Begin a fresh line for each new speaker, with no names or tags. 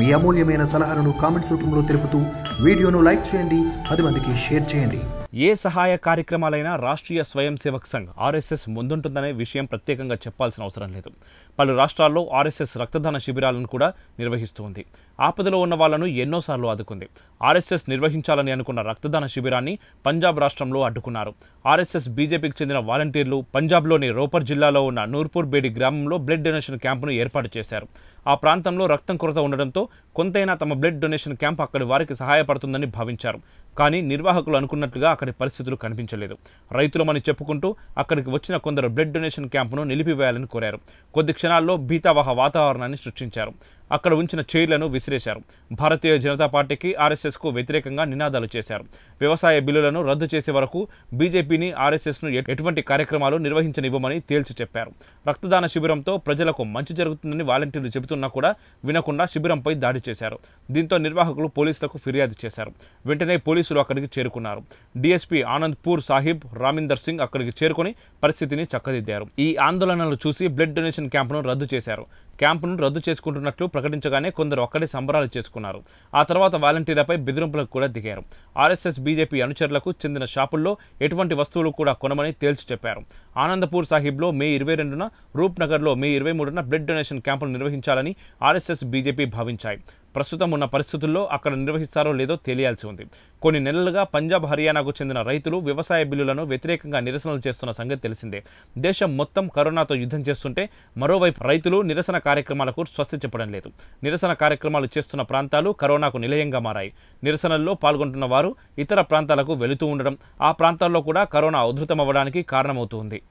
మీ అమూల్యమైన సలహాలను కామెంట్స్ రూపంలో తెలుపుతూ వీడియోను లైక్ చేయండి పది మందికి షేర్ చేయండి ఏ సహాయ కార్యక్రమాలైనా రాష్ట్రీయ స్వయం సేవక్ సంఘ్ ఆర్ఎస్ఎస్ ముందుంటుందనే విషయం ప్రత్యేకంగా చెప్పాల్సిన అవసరం లేదు పలు రాష్ట్రాల్లో ఆర్ఎస్ఎస్ రక్తదాన శిబిరాలను కూడా నిర్వహిస్తోంది ఆపదలో ఉన్న వాళ్లను ఎన్నోసార్లు ఆదుకుంది ఆర్ఎస్ఎస్ నిర్వహించాలని అనుకున్న రక్తదాన శిబిరాన్ని పంజాబ్ రాష్ట్రంలో అడ్డుకున్నారు ఆర్ఎస్ఎస్ బీజేపీకి చెందిన వాలంటీర్లు పంజాబ్లోని రోపర్ జిల్లాలో ఉన్న నూర్పూర్ బేడి గ్రామంలో బ్లడ్ డొనేషన్ క్యాంపును ఏర్పాటు చేశారు ఆ ప్రాంతంలో రక్తం కొరత ఉండడంతో కొంతైనా తమ బ్లడ్ డొనేషన్ క్యాంప్ అక్కడి వారికి సహాయపడుతుందని భావించారు కానీ నిర్వాహకులు అనుకున్నట్లుగా అక్కడి పరిస్థితులు కనిపించలేదు రైతులమని చెప్పుకుంటూ అక్కడికి వచ్చిన కొందరు బ్లడ్ డొనేషన్ క్యాంపును నిలిపివేయాలని కోరారు కొద్ది క్షణాల్లో భీతావహ వాతావరణాన్ని సృష్టించారు అక్కడ ఉంచిన చైర్లను విసిరేశారు భారతీయ జనతా పార్టీకి ఆర్ఎస్ఎస్కు వ్యతిరేకంగా నినాదాలు చేశారు వ్యవసాయ బిల్లులను రద్దు చేసే వరకు బీజేపీని ఆర్ఎస్ఎస్ను ఎటువంటి కార్యక్రమాలు నిర్వహించనివ్వమని తేల్చి చెప్పారు రక్తదాన శిబిరంతో ప్రజలకు మంచి జరుగుతుందని వాలంటీర్లు చెబుతున్నా కూడా వినకుండా శిబిరంపై దాడి చేశారు దీంతో నిర్వాహకులు పోలీసులకు ఫిర్యాదు చేశారు వెంటనే పోలీసులు అక్కడికి చేరుకున్నారు డీఎస్పీ ఆనంద్పూర్ సాహిబ్ రామిందర్ సింగ్ అక్కడికి చేరుకుని పరిస్థితిని చక్కదిద్దారు ఈ ఆందోళనలు చూసి బ్లడ్ డొనేషన్ క్యాంపును రద్దు చేశారు క్యాంపును రద్దు చేసుకుంటున్నట్లు ప్రకటించగానే కొందరు అక్కడే సంబరాలు చేసుకున్నారు ఆ తర్వాత వాలంటీర్లపై బెదిరింపులకు కూడా దిగారు ఆర్ఎస్ఎస్ బీజేపీ అనుచరులకు చెందిన షాపుల్లో ఎటువంటి వస్తువులు కూడా కొనమని తేల్చి చెప్పారు ఆనందపూర్ సాహిబ్లో మే ఇరవై రెండున రూప్నగర్లో మే ఇరవై మూడున బ్లడ్ డొనేషన్ క్యాంపును నిర్వహించాలని ఆర్ఎస్ఎస్ బీజేపీ భావించాయి ప్రస్తుతం ఉన్న పరిస్థితుల్లో అక్కడ నిర్వహిస్తారో లేదో తెలియాల్సి ఉంది కొన్ని నెలలుగా పంజాబ్ హర్యానాకు చెందిన రైతులు వ్యవసాయ బిల్లులను వ్యతిరేకంగా నిరసనలు చేస్తున్న సంగతి తెలిసిందే దేశం మొత్తం కరోనాతో యుద్ధం చేస్తుంటే మరోవైపు రైతులు నిరసన కార్యక్రమాలకు స్వస్తి చెప్పడం లేదు నిరసన కార్యక్రమాలు చేస్తున్న ప్రాంతాలు కరోనాకు నిలయంగా మారాయి నిరసనల్లో పాల్గొంటున్న వారు ఇతర ప్రాంతాలకు వెళుతూ ఉండడం ఆ ప్రాంతాల్లో కూడా కరోనా ఉధృతమవ్వడానికి కారణమవుతుంది